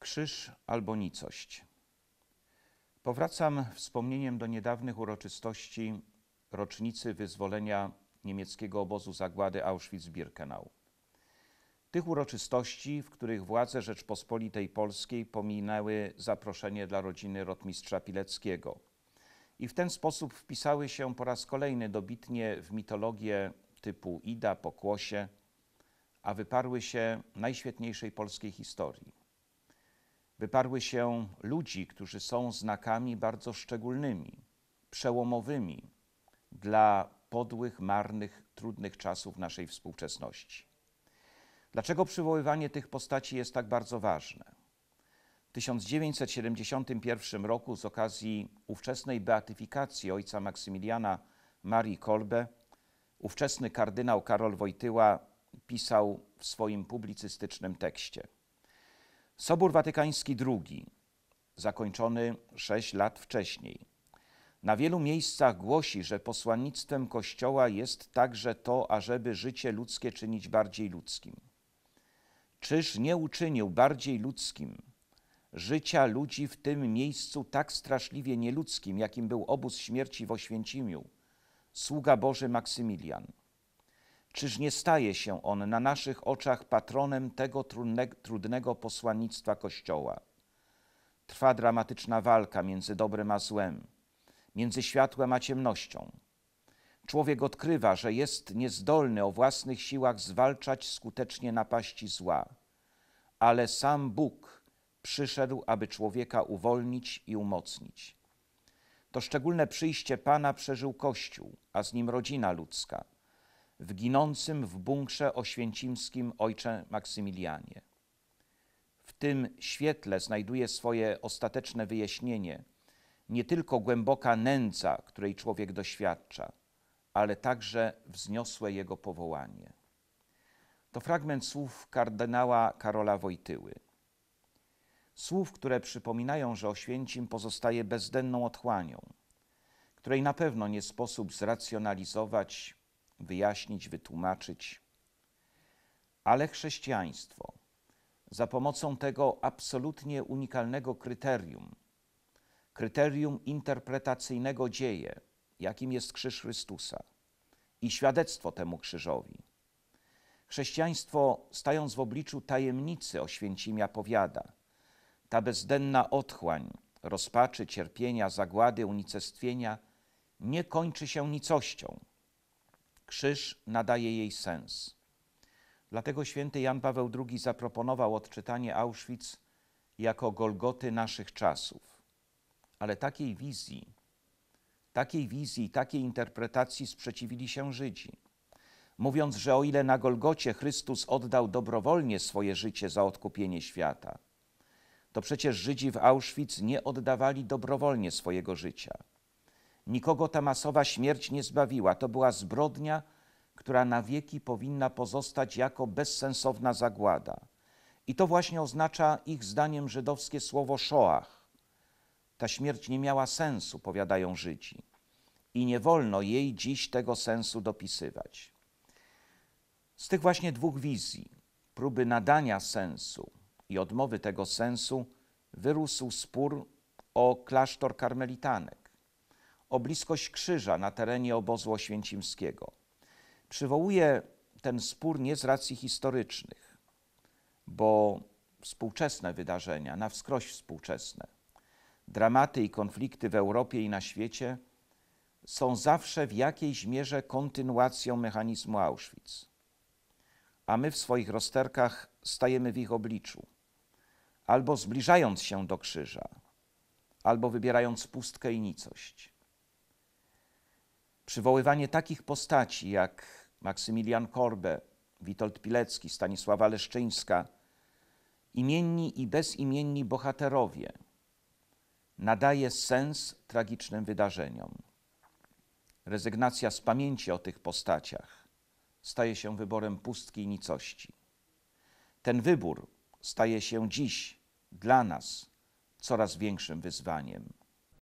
Krzyż albo nicość. Powracam wspomnieniem do niedawnych uroczystości rocznicy wyzwolenia niemieckiego obozu zagłady Auschwitz-Birkenau. Tych uroczystości, w których władze Rzeczpospolitej Polskiej pominęły zaproszenie dla rodziny rotmistrza Pileckiego i w ten sposób wpisały się po raz kolejny dobitnie w mitologię typu Ida, Pokłosie, a wyparły się najświetniejszej polskiej historii. Wyparły się ludzi, którzy są znakami bardzo szczególnymi, przełomowymi dla podłych, marnych, trudnych czasów naszej współczesności. Dlaczego przywoływanie tych postaci jest tak bardzo ważne? W 1971 roku z okazji ówczesnej beatyfikacji ojca Maksymiliana Marii Kolbe ówczesny kardynał Karol Wojtyła pisał w swoim publicystycznym tekście – Sobór Watykański II, zakończony sześć lat wcześniej, na wielu miejscach głosi, że posłannictwem Kościoła jest także to, ażeby życie ludzkie czynić bardziej ludzkim. Czyż nie uczynił bardziej ludzkim życia ludzi w tym miejscu tak straszliwie nieludzkim, jakim był obóz śmierci w Oświęcimiu, sługa Boży Maksymilian – Czyż nie staje się on na naszych oczach patronem tego trudnego posłannictwa Kościoła? Trwa dramatyczna walka między dobrem a złem, między światłem a ciemnością. Człowiek odkrywa, że jest niezdolny o własnych siłach zwalczać skutecznie napaści zła, ale sam Bóg przyszedł, aby człowieka uwolnić i umocnić. To szczególne przyjście Pana przeżył Kościół, a z nim rodzina ludzka – w ginącym w bunkrze oświęcimskim ojcze Maksymilianie. W tym świetle znajduje swoje ostateczne wyjaśnienie nie tylko głęboka nędza, której człowiek doświadcza, ale także wzniosłe jego powołanie. To fragment słów kardynała Karola Wojtyły. Słów, które przypominają, że Oświęcim pozostaje bezdenną otchłanią, której na pewno nie sposób zracjonalizować, wyjaśnić, wytłumaczyć. Ale chrześcijaństwo za pomocą tego absolutnie unikalnego kryterium, kryterium interpretacyjnego dzieje, jakim jest Krzyż Chrystusa i świadectwo temu krzyżowi. Chrześcijaństwo, stając w obliczu tajemnicy Oświęcimia, powiada: Ta bezdenna otchłań rozpaczy, cierpienia, zagłady, unicestwienia nie kończy się nicością Krzyż nadaje jej sens. Dlatego święty Jan Paweł II zaproponował odczytanie Auschwitz jako Golgoty naszych czasów. Ale takiej wizji, takiej wizji, takiej interpretacji sprzeciwili się Żydzi, mówiąc, że o ile na Golgocie Chrystus oddał dobrowolnie swoje życie za odkupienie świata, to przecież Żydzi w Auschwitz nie oddawali dobrowolnie swojego życia. Nikogo ta masowa śmierć nie zbawiła. To była zbrodnia, która na wieki powinna pozostać jako bezsensowna zagłada. I to właśnie oznacza ich zdaniem żydowskie słowo Szoach. Ta śmierć nie miała sensu, powiadają Żydzi. I nie wolno jej dziś tego sensu dopisywać. Z tych właśnie dwóch wizji, próby nadania sensu i odmowy tego sensu, wyrósł spór o klasztor karmelitanek o bliskość krzyża na terenie obozu oświęcimskiego. przywołuje ten spór nie z racji historycznych, bo współczesne wydarzenia, na wskroś współczesne, dramaty i konflikty w Europie i na świecie są zawsze w jakiejś mierze kontynuacją mechanizmu Auschwitz. A my w swoich rozterkach stajemy w ich obliczu, albo zbliżając się do krzyża, albo wybierając pustkę i nicość. Przywoływanie takich postaci jak Maksymilian Korbe, Witold Pilecki, Stanisława Leszczyńska, imienni i bezimienni bohaterowie, nadaje sens tragicznym wydarzeniom. Rezygnacja z pamięci o tych postaciach staje się wyborem pustki i nicości. Ten wybór staje się dziś dla nas coraz większym wyzwaniem.